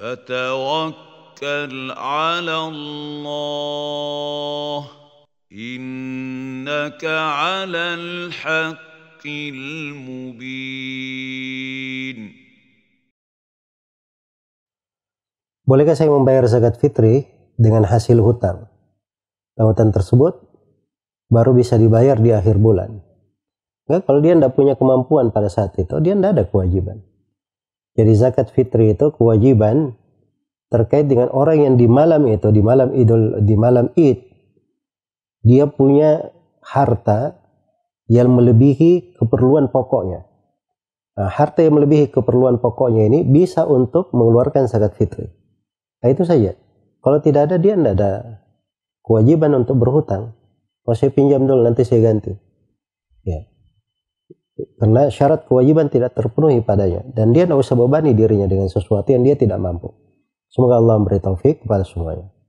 فتوكل على الله إنك على الحق المبين Bolehkah saya membayar zakat fitri dengan hasil hutang? Nah, tersebut baru bisa dibayar di akhir bulan. Nah, kalau dia tidak punya kemampuan pada saat itu, dia tidak ada kewajiban. Jadi zakat fitri itu kewajiban terkait dengan orang yang di malam itu, di malam Idul, di malam Id dia punya harta yang melebihi keperluan pokoknya. Nah, harta yang melebihi keperluan pokoknya ini bisa untuk mengeluarkan zakat fitri. Nah, itu saja. Kalau tidak ada dia tidak ada kewajiban untuk berhutang. Mau saya pinjam dulu nanti saya ganti. Ya karena syarat kewajiban tidak terpenuhi padanya dan dia tidak usah bebani dirinya dengan sesuatu yang dia tidak mampu. Semoga Allah memberi taufik kepada semuanya.